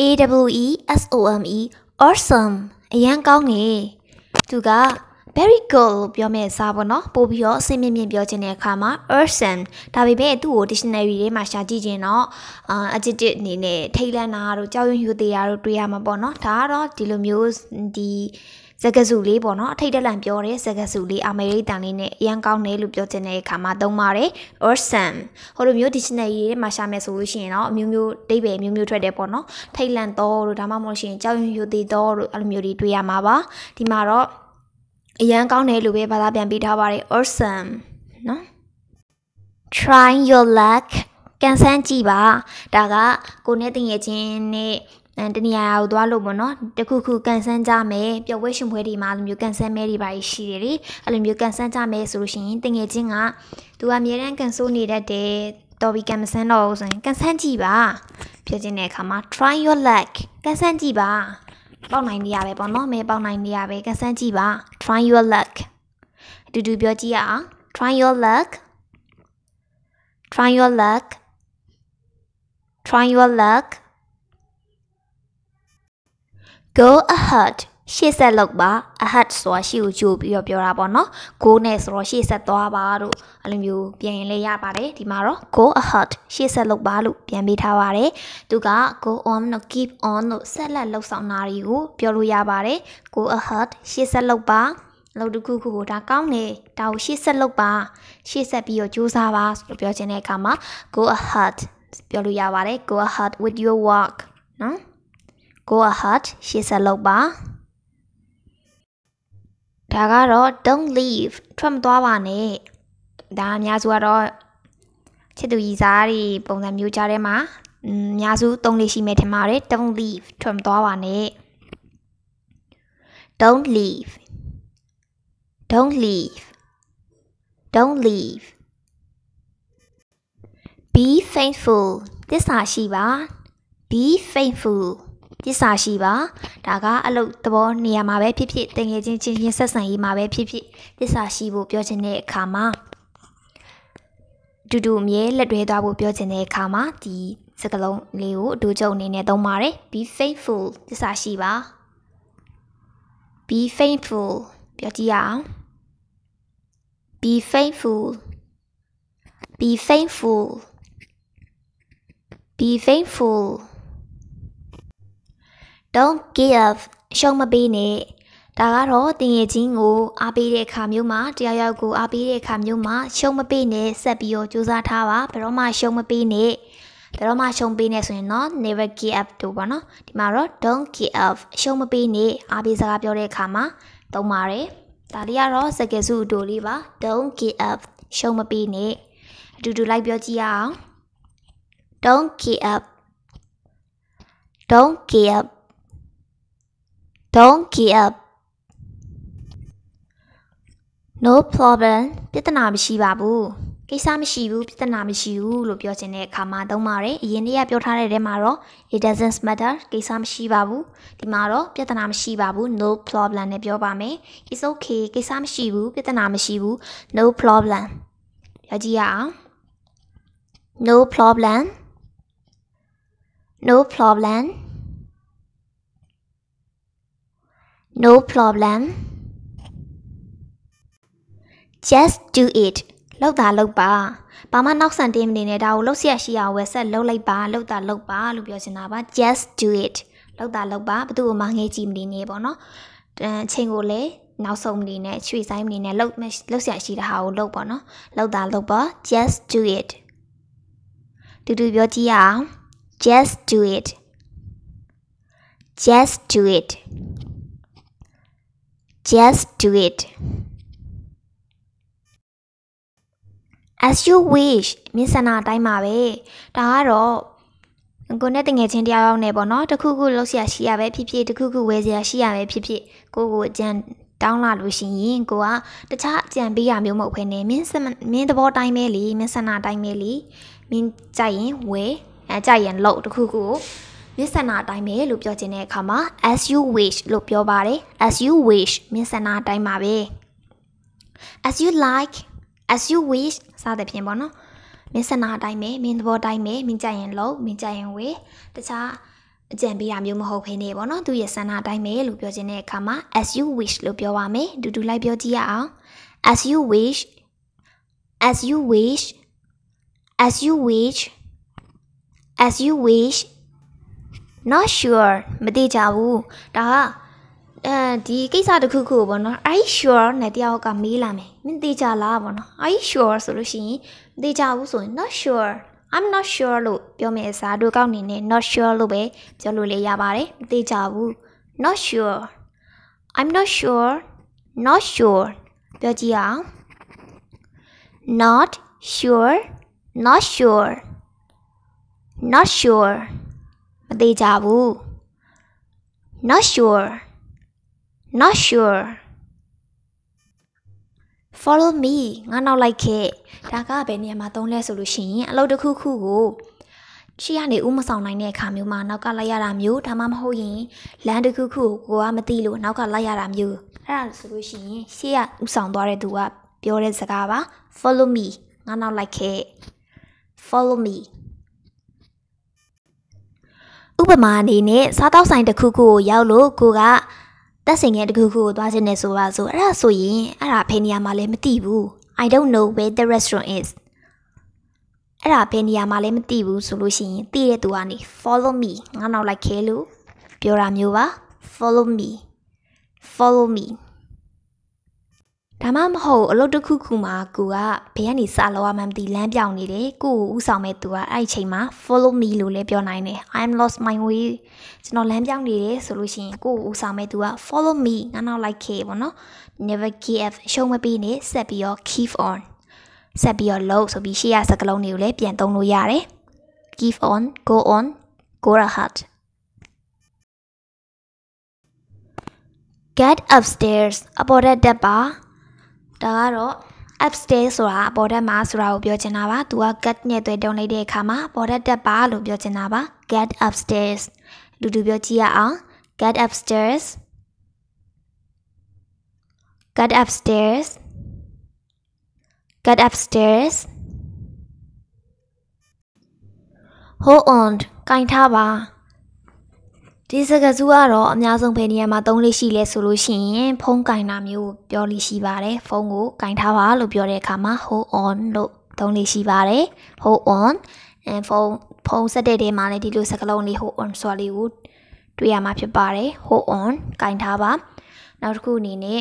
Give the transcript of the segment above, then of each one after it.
A W E S O M E awesome အရန်ကောင်းငယ်သူက very cool လို့ပြောမဲ့စာပေါ့နော်ပို့ပြီးတော့အစင်းမြင့်မြင့်ပြောခြင်းတဲ့အခါမှာ person ဒါပေမဲ့သူ့ကို dictionary ထဲမှာရှာကြည့်ခြင်းတော့ adjective အနေနဲ့ထိတ်လန့်တာတို့ကြောက်ရွံ့ယူသေးတာတို့တွေ့ရမှာပေါ့နော်ဒါကတော့ဒီလိုမျိုးဒီစကားစုလေးပေါ့နော်အထိတ်တလန့်ပြောတဲ့စကားစုလေးအမေရိကန်လေးနဲ့အရန်ကောင်းတယ်လို့ပြောချင်တဲ့အခါမှာသုံးပါတယ် awesome ဟိုလိုမျိုး dictionary တွေမှာရှာမယ်ဆိုလို့ရှိရင်တော့အမျိုးမျိုးဒိဗယ်မျိုးမျိုးထွက်တယ်ပေါ့နော်ထိတ်လန့်တော့လို့ဒါမှမဟုတ်ရှင်ကြောက်ရွံ့ယူသေးတော့လို့အဲ့လိုမျိုးတွေတွေ့ရမှာပါဒီမှာတော့အရန်ကောင်းတယ်လို့ပဲဘာသာပြန်ပေးထားပါတယ် awesome နော် try your luck ကန်ဆန်းကြည့်ပါဒါကကိုနဲ့တင်ရချင်းနဲ့တနေရာကိုသွားလို့ပေါ့နော်တခုခုကန်ဆန်းကြမယ်ပျော်ပွဲရှင်ပွဲတွေမှာလိုမျိုးကန်ဆန်းမဲတွေပါရှိတယ်လေအဲ့လိုမျိုးကန်ဆန်းကြမယ်ဆိုလို့ရှိရင်တငယ်ချင်းကသူကအမြဲတမ်းကန်ဆိုးနေတတ်တယ်တော်ပြီကန်မဆန်းတော့ဘူးဆိုရင်ကန်ဆန်းကြည့်ပါဖြစ်ခြင်းတဲ့အခါမှာ try your luck ကန်ဆန်းကြည့်ပါပေါက်နိုင်နေရပဲပေါ့နော်မဲပေါက်နိုင်နေရပဲကစမ်းကြည့်ပါ try your luck try your luck try your luck try your luck go ahead ရှေ့ဆက်လောက်ပါ ahead ဆိုတာရှေ့ကိုကြိုပြီးတော့ပြောတာပေါ့နော် go နဲ့ဆိုတော့ရှေ့ဆက်သွားပါတို့အဲ့လိုမျိုးပြန်ရင်လည်းရပါတယ်ဒီမှာတော့ go ahead ရှေ့ဆက်လောက်ပါလို့ပြန်ပေးထားပါတယ်သူက go on နဲ့ keep on တို့ဆက်လက်လှုပ်ဆောင်တာတွေကိုပြောလို့ရပါတယ် go ahead ရှေ့ဆက်လောက်ပါလောက်တစ်ခုခုကိုဒါကောင်းတယ်ဒါကိုရှေ့ဆက်လုပ်ပါရှေ့ဆက်ပြီးတော့ကြိုးစားပါဆိုလို့ပြောချင်တဲ့အခါမှာ go ahead ပြောလို့ရပါတယ် go ahead with your work နော် go ahead ရှေ့ဆက်လုပ်ပါဒါကတော့ don't leave ထွက်မသွားပါနဲ့ဒါအများစုကတော့ချစ်သူကြီးစားတွေပုံစံမျိုးကြားထဲမှာအများစုသုံးလေးရှိမယ်ထင်ပါတယ် don't leave ထွက်မသွားပါနဲ့ don't leave don't leave don't leave be faithful သစ္စာရှိပါ be faithful ပစ္စာရှိပါဒါကအလုပ်သဘောနေရာမှာပဲဖြစ်ဖြစ်တငယ်ချင်းချင်းရင်းဆက်ဆံရေးမှာပဲဖြစ်ဖြစ်ပစ္စာရှိဖို့ပြောချင်တဲ့အခါမှာတူတူအမြဲလက်တွဲသွားဖို့ပြောချင်တဲ့အခါမှာဒီစကလုံးလေးကိုအတူချုပ်အနေနဲ့သုံးပါတယ် be faithful ပစ္စာရှိပါ be faithful ပြောကြည့်ရအောင် be faithful be faithful be faithful Don't give up ရှုံးမပေးနဲ့ဒါကတော့တင်ရချင်းကိုအားပေးတဲ့အခါမျိုးမှာတယောက်ယောက်ကိုအားပေးတဲ့အခါမျိုးမှာရှုံးမပေးနဲ့ဆက်ပြီးတော့ကြိုးစားထားပါဘယ်တော့မှရှုံးမပေးနဲ့ဘယ်တော့မှရှုံးပေးနဲ့ဆိုရင်တော့ never give up တို့ပေါ့နော်ဒီမှာတော့ don't give up ရှုံးမပေးနဲ့အားပေးစကားပြောတဲ့အခါမှာ သုံးပါတယ်ဒါလေးကတော့စကားစုအတူလေးပါ don't give up ရှုံးမပေးနဲ့အတူတူလိုက်ပြောကြည့်ရအောင် don't give up don't give up Don't give up No problem ပြဿနာမရှိပါဘူးကိစ္စမရှိဘူးပြဿနာမရှိဘူးလို့ပြောချင်တဲ့အခါမှာသုံးပါတယ်အရင်တည်းကပြောထားတဲ့ထဲမှာတော့ it doesn't matter ကိစ္စမရှိပါဘူးဒီမှာတော့ပြဿနာမရှိပါဘူး no problem နဲ့ပြောပါမယ် it's okay ကိစ္စမရှိဘူးပြဿနာမရှိဘူး no problem ပြောကြည့်ရအောင် no problem no problem No problem. Just do it. လောက်တာလောက်ပါ။ဘာမှနောက်ဆန်တင်းမနေနဲ့ဒါကိုလောက်ဆရရှိအောင်ဝယ်ဆက်လောက်လိုက်ပါလောက်တာလောက်ပါလို့ပြောချင်တာပါ Just do it. လောက်တာလောက်ပါဘသူ့ကိုမငဲကြည့်မနေနဲ့ပေါ့နော်။အချိန်ကိုလည်းနောက်ဆုံးအနေနဲ့ချွေဆိုင်အနေနဲ့လောက်လောက်ဆရာရှိတာဟာကိုလောက်ပေါ့နော်လောက်တာလောက်ပါ just do it တူတူပြောကြည့်ရအောင် just do it just do it Just do it. As you wish မြင်ဆန္ဒအတိုင်းပါပဲ။ဒါကတော့ကိုနဲ့တငယ်ချင်းတရားရောက်နေပေါ့နော်။တခုခုလောက်ဆရာရှိရပဲဖြစ်ဖြစ်တခုခုဝယ်ဆရာရှိရပဲဖြစ်ဖြစ်ကိုကိုအကြံတောင်းလာလို့ရှိရင်ကိုကတခြားအကြံပေးရမျိုးမဟုတ်ဘဲနဲ့မင်းမင်းသဘောတိုင်းပဲလीမင်းဆန္ဒတိုင်းပဲလीမင်းကြိုက်ရင်ဝယ်အဲကြိုက်ရင်လုပ်တခုခုကိုမျက်စနာအတိုင်းပဲလို့ပြောခြင်းတဲ့အခါမှာ as you wish လို့ပြောပါတယ် as you wish မျက်စနာအတိုင်းပါပဲ as you like as you wish စသဖြင့်ပေါ့နော်မင်းစနာအတိုင်းပဲမင်းသဘောတိုင်းပဲမင်းကြိုက်ရင်လုပ်မင်းကြိုက်ရင်ဝေတခြားအကြံပေးတာမျိုးမဟုတ်ခင်နေပေါ့နော်သူရဲ့စန္ဒအတိုင်းပဲလို့ပြောခြင်းတဲ့အခါမှာ as you wish လို့ပြောပါမယ်ဒူဒူလိုက်ပြောကြည့်ရအောင် as you wish as you wish as you wish as you wish not sure မသိကြဘူးဒါကအဲဒီကိစ္စတစ်ခုခုပေါ့နော် are you sure နဲ့တယောက်ကမေးလာမယ်မသိကြလားပေါ့နော် are you sure ဆိုလို့ရှိရင်မသိကြဘူးဆိုရင် not sure I'm not sure လို့ပြောမယ်အစားတို့ကောက်နေနဲ့ not sure လို့ပဲပြောလို့လေးရပါတယ်မသိကြဘူး not sure I'm not sure not sure ပြောကြည့်အောင် not sure not sure not sure မသေးကြဘူး not sure not sure follow me ငါနောက်လိုက်ခဲ့ဒါကဘယ်နေရာမှာသုံးလဲဆိုလို့ရှိရင်အလုပ်တစ်ခုခုကိုရှိရနေဥမဆောင်နိုင်တဲ့အခါမျိုးမှာနောက်ကလိုက်ရတာမျိုးဒါမှမဟုတ်ရင်လမ်းတစ်ခုခုကိုကမသိလို့နောက်ကလိုက်ရတာမျိုးအဲ့ဒါဆိုလို့ရှိရင်ရှေ့ကဥဆောင်သွားတဲ့သူကပြောတဲ့စကားပါ follow me ငါနောက်လိုက်ခဲ့ follow me ဥပမာအနေနဲ့စားတောက်ဆိုင်တစ်ခုခုကိုရောက်လို့ကိုကတက်စင်ငယ်တစ်ခုခုကိုသွားခြင်းနဲ့ဆိုပါဆိုအဲ့ဒါဆိုရင်အဲ့ဒါဖယ်နေရာမှာလည်းမသိဘူး I don't know where the restaurant is အဲ့ဒါဖယ်နေရာမှာလည်းမသိဘူးဆိုလို့ရှိရင်သိတဲ့သူကနေ follow me ငါနောက်လိုက်ခဲလို့ပြောတာမျိုးပါ follow me follow me ဒါမှမဟုတ်အလုပ်တစ်ခုခုမှာကိုကဘယ်ကနေစလောက်ရမှန်းမသိလမ်းပြောင်းနေတယ်ကိုကိုဥဆောင်မဲ့သူကအဲ့ဒီချိန်မှာ follow me လို့လည်းပြောနိုင်တယ် I'm lost my way ကျွန်တော်လမ်းပြောင်းနေတယ်ဆိုလို့ရှိရင်ကိုကိုဥဆောင်မဲ့သူက follow me ငါနောက် like ခဲ့ပေါ့နော် never give up ရှုံးမပေးနဲ့ဆက်ပြီးတော့ keep on ဆက်ပြီးတော့ low ဆိုပြီးရှေ့ရစကလုံးတွေကိုလည်းပြန်သုံးလို့ရတယ် give on go on go ahead get upstairs အပေါ်တက်ပါဒါကတော့ upstairs ဆိုတာ border မှာဆိုတာကိုပြောချင်တာပါသူက get နဲ့တွဲတုံးလိုက်တဲ့အခါမှာ border တက်ပါလို့ပြောချင်တာပါ get upstairs လူတူပြောကြည့်ရအောင် get upstairs get upstairs get upstairs hold on ကင်ထားပါဒီစကားစုကတော့အများဆုံးဘယ်နေရာမှာသုံးလို့ရှိလဲဆိုလို့ရှိရင်ဖုန်းကင်တာမျိုးကိုပြောလို့ရှိပါတယ်ဖုန်းကိုကင်ထားပါလို့ပြောတဲ့အခါမှာ hold on လို့သုံးလို့ရှိပါတယ် hold on and phone ဖုန်းဆက်တဲ့တဲမှာလည်းဒီလိုစကားလုံးလေး hold on ဆိုတာလေးကိုတွေ့ရမှာဖြစ်ပါတယ် hold on ကင်ထားပါနောက်တစ်ခုအနေနဲ့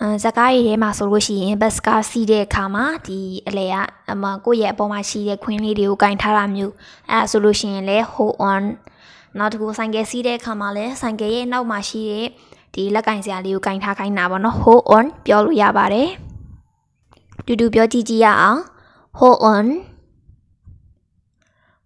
အဲစကားရည်ထဲမှာဆိုလို့ရှိရင်ဘတ်စကားစီးတဲ့အခါမှာဒီအလဲကအမကိုယ့်ရဲ့အပေါ်မှာရှိတဲ့ခွင်းလေးတွေကိုကင်ထားတာမျိုးအဲဆိုလို့ရှိရင်လည်း hold on နောက်တစ်ခုဆိုင်ကယ်စီးတဲ့အခါမှာလည်းဆိုင်ကယ်ရဲ့နောက်မှာရှိတဲ့ဒီလက်ကင်စရာလေးကိုကင်ထားခိုင်းတာပေါ့နော် hold on ပြောလို့ရပါတယ်တူတူပြောကြည့်ကြည့်ရအောင် hold on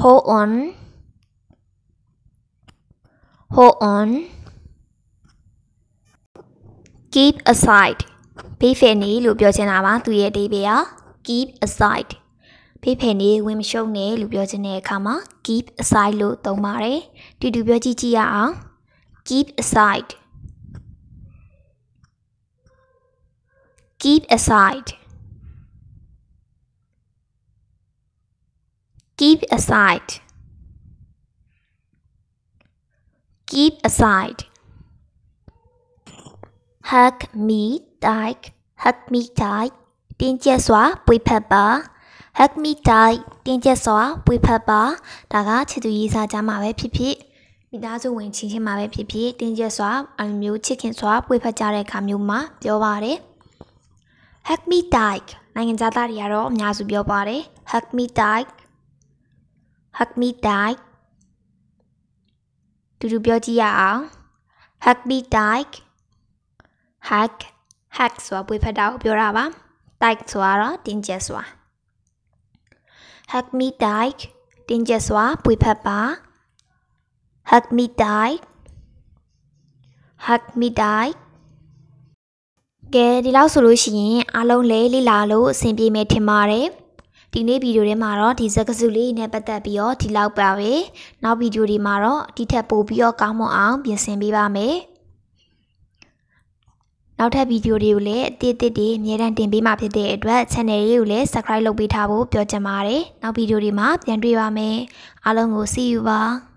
hold on hold on keep aside ဘေးဖယ်နေလို့ပြောချင်တာပါသူရဲ့အဓိပ္ပာယ်က keep aside ဖေဖေနဲ့ဝင်မရှုံးနဲ့လို့ပြောချင်တဲ့အခါမှာ keep aside လို့သုံးပါတယ်တူတူပြောကြည့်ကြည့်ရအောင် keep aside keep aside keep aside keep aside hug me tight hug me tight pepper. hack me die တင်းကျပ်စွာပွေဖက်ပါဒါကချစ်သူရေးစားကြမှာပဲဖြစ်ဖြစ်မိသားစုဝင်ချင်းချင်းမှာပဲဖြစ်ဖြစ်တင်းကျပ်စွာအမျိုးချစ်ခင်စွာပွေဖက်ကြတဲ့အခါမျိုးမှာပြောပါတယ် hack me die နိုင်ငံသားတွေကတော့အများစုပြောပါတယ် hack me die hack me die တူတူပြောကြည့်ရအောင် hack me die hack hack ဆိုတာပွေဖက်တာကိုပြောတာပါ type ဆိုတာတော့တင်းကျပ်စွာ Hug me tight တင်းကျပ်စွာပွေဖက်ပါ Hug me tight Hug me tight ကဲဒီလောက်ဆိုလို့ရှိရင်အားလုံးလည်းလေ့လာလို့အဆင်ပြေမယ်ထင်ပါတယ်ဒီနေ့ဗီဒီယိုထဲမှာတော့ဒီဇက်ကစုလေးနဲ့ပတ်သက်ပြီးတော့ဒီလောက်ပါပဲနောက်ဗီဒီယိုတွေမှာတော့ဒီထက်ပိုပြီးတော့ကောင်းမွန်အောင်ပြင်ဆင်ပေးပါမယ်နောက်ထပ်ဗီဒီယိုတွေကိုလည်းအသေးအသေးတွေအများတန်းတင်ပေးမှာဖြစ်တဲ့အတွက် channel လေးကိုလည်း subscribe လုပ်ပေးထားဖို့ပြောချင်ပါတယ်။နောက်ဗီဒီယိုတွေမှာပြန်တွေ့ပါမယ်။အားလုံးကို see you ပါ။